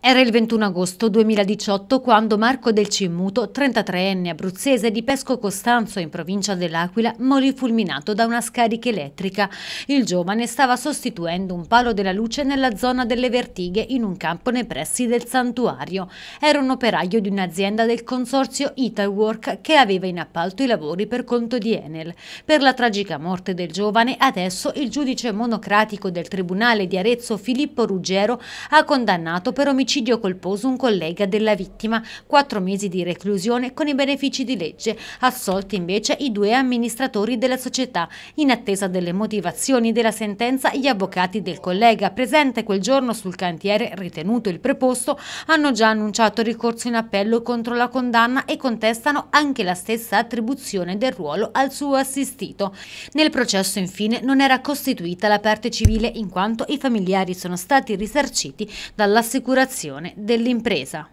Era il 21 agosto 2018 quando Marco Del Cimmuto, 33enne abruzzese di Pesco Costanzo in provincia dell'Aquila, morì fulminato da una scarica elettrica. Il giovane stava sostituendo un palo della luce nella zona delle Vertighe in un campo nei pressi del santuario. Era un operaio di un'azienda del consorzio Italwork che aveva in appalto i lavori per conto di Enel. Per la tragica morte del giovane, adesso il giudice monocratico del Tribunale di Arezzo Filippo Ruggero ha condannato per omicidio omicidio colposo un collega della vittima, quattro mesi di reclusione con i benefici di legge, assolti invece i due amministratori della società. In attesa delle motivazioni della sentenza, gli avvocati del collega presente quel giorno sul cantiere ritenuto il preposto hanno già annunciato ricorso in appello contro la condanna e contestano anche la stessa attribuzione del ruolo al suo assistito. Nel processo infine non era costituita la parte civile in quanto i familiari sono stati risarciti dall'assicurazione creazione dell'impresa.